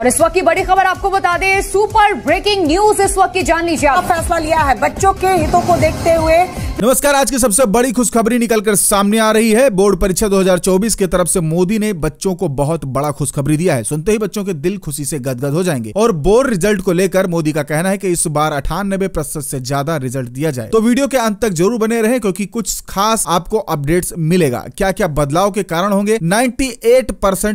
और इस वक्त की बड़ी खबर आपको बता दें सुपर ब्रेकिंग न्यूज इस वक्त की जान लीजिए आप फैसला लिया है बच्चों के हितों को देखते हुए नमस्कार आज की सबसे बड़ी खुशखबरी निकलकर सामने आ रही है बोर्ड परीक्षा 2024 की तरफ से मोदी ने बच्चों को बहुत बड़ा खुशखबरी दिया है सुनते ही बच्चों के दिल खुशी से गदगद हो जाएंगे और बोर्ड रिजल्ट को लेकर मोदी का कहना है कि इस बार अठानबे प्रतिशत से ज्यादा रिजल्ट दिया जाए तो वीडियो के अंत तक जरूर बने रहे क्योंकि कुछ खास आपको अपडेट मिलेगा क्या क्या बदलाव के कारण होंगे नाइन्टी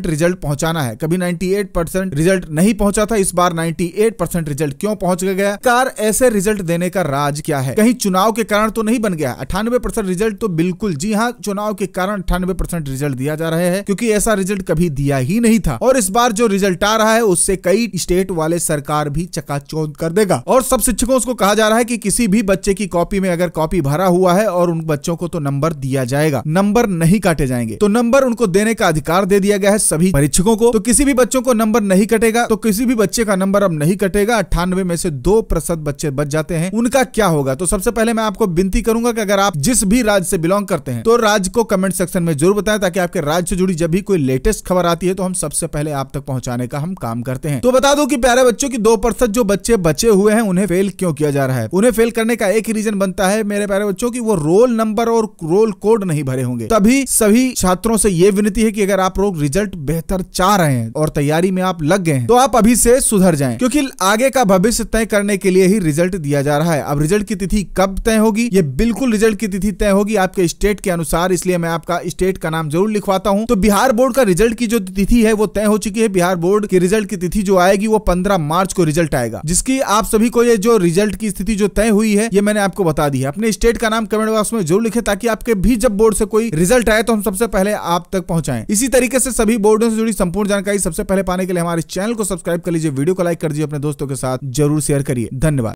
रिजल्ट पहुंचाना है कभी नाइन्टी रिजल्ट नहीं पहुंचा था इस बार नाइन्टी रिजल्ट क्यों पहुंच गया कार ऐसे रिजल्ट देने का राज क्या है कहीं चुनाव के कारण तो नहीं बन गया है अठानवे रिजल्ट तो बिल्कुल जी हाँ चुनाव के कारण अठानवे रिजल्ट दिया जा रहा है क्योंकि ऐसा रिजल्ट कभी दिया ही नहीं था और इस बार जो रिजल्ट आ रहा है उससे कई स्टेट वाले सरकार भी चकाचौंध कर देगा और सब शिक्षकों को कहा जा रहा है कि किसी भी बच्चे की कॉपी में अगर कॉपी भरा हुआ है और उन बच्चों को तो नंबर दिया जाएगा नंबर नहीं काटे जाएंगे तो नंबर उनको देने का अधिकार दे दिया गया है सभी परीक्षकों को तो किसी भी बच्चों को नंबर नहीं कटेगा तो किसी भी बच्चे का नंबर अब नहीं कटेगा अठानवे में से दो प्रतिशत बच्चे बच जाते हैं उनका क्या होगा तो सबसे पहले मैं आपको विनती करूंगा चाहूंगा कि अगर आप जिस भी राज्य से बिलोंग करते हैं तो राज्य को कमेंट सेक्शन में जरूर बताएं ताकि आपके राज्य से जुड़ी जब भी कोई लेटेस्ट खबर आती है तो हम सबसे पहले आप तक पहुंचाने का हम काम करते हैं तो बता दो कि प्यारे बच्चों की दो प्रतिशत जो बच्चे बचे हुए हैं उन्हें फेल क्यों किया जा रहा है उन्हें फेल करने का एक रीजन बनता है मेरे प्यारे बच्चों की वो रोल नंबर और रोल कोड नहीं भरे होंगे तभी सभी छात्रों से ये विनती है की अगर आप लोग रिजल्ट बेहतर चाह रहे हैं और तैयारी में आप लग गए हैं तो आप अभी से सुधर जाए क्योंकि आगे का भविष्य तय करने के लिए ही रिजल्ट दिया जा रहा है अब रिजल्ट की तिथि कब तय होगी ये बिल्कुल बिल्कुल रिजल्ट की तिथि तय होगी आपके स्टेट के अनुसार इसलिए मैं आपका स्टेट का नाम जरूर लिखवाता हूँ तो बिहार बोर्ड का रिजल्ट की जो तिथि है वो तय हो चुकी है बिहार बोर्ड की रिजल्ट की तिथि जो आएगी वो पंद्रह मार्च को रिजल्ट आएगा जिसकी आप सभी को ये जो रिजल्ट की स्थिति जो तय हुई है ये मैंने आपको बता दी है अपने स्टेट का नाम कमेंट बॉक्स में जरूर लिखे ताकि आपके भी जब बोर्ड से कोई रिजल्ट आए तो हम सबसे पहले आप तक पहुंचाए इसी तरीके से सभी बोर्डों से जुड़ी संपूर्ण जानकारी सबसे पहले पाने के लिए हमारे चैनल को सब्सक्राइब कर लीजिए वीडियो को लाइक कर दीजिए अपने दोस्तों के साथ जरूर शेयर करिए धन्यवाद